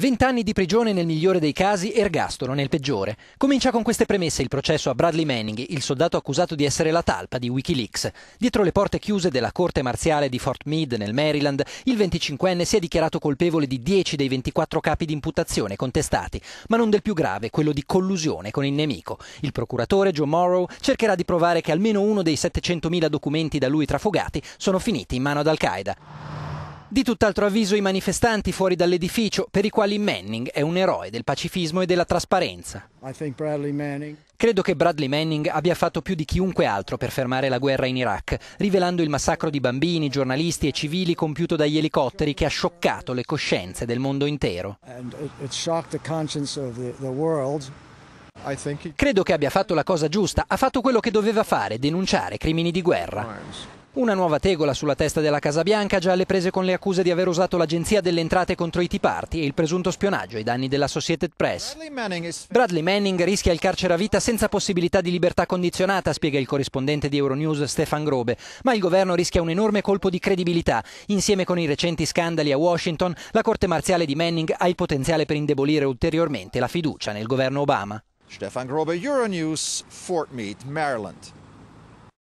20 anni di prigione nel migliore dei casi, ergastolo nel peggiore. Comincia con queste premesse il processo a Bradley Manning, il soldato accusato di essere la talpa di Wikileaks. Dietro le porte chiuse della corte marziale di Fort Meade nel Maryland, il 25enne si è dichiarato colpevole di 10 dei 24 capi di imputazione contestati, ma non del più grave, quello di collusione con il nemico. Il procuratore Joe Morrow cercherà di provare che almeno uno dei 700.000 documenti da lui trafugati sono finiti in mano ad Al-Qaeda. Di tutt'altro avviso i manifestanti fuori dall'edificio, per i quali Manning è un eroe del pacifismo e della trasparenza. Credo che Bradley Manning abbia fatto più di chiunque altro per fermare la guerra in Iraq, rivelando il massacro di bambini, giornalisti e civili compiuto dagli elicotteri che ha scioccato le coscienze del mondo intero. Credo che abbia fatto la cosa giusta, ha fatto quello che doveva fare, denunciare crimini di guerra. Una nuova tegola sulla testa della Casa Bianca già alle prese con le accuse di aver usato l'agenzia delle entrate contro i Party e il presunto spionaggio ai danni della Associated Press. Bradley Manning rischia il carcere a vita senza possibilità di libertà condizionata, spiega il corrispondente di Euronews Stefan Grobe, ma il governo rischia un enorme colpo di credibilità. Insieme con i recenti scandali a Washington, la Corte Marziale di Manning ha il potenziale per indebolire ulteriormente la fiducia nel governo Obama. Stefan Grobe, Euronews, Fort Meade, Maryland.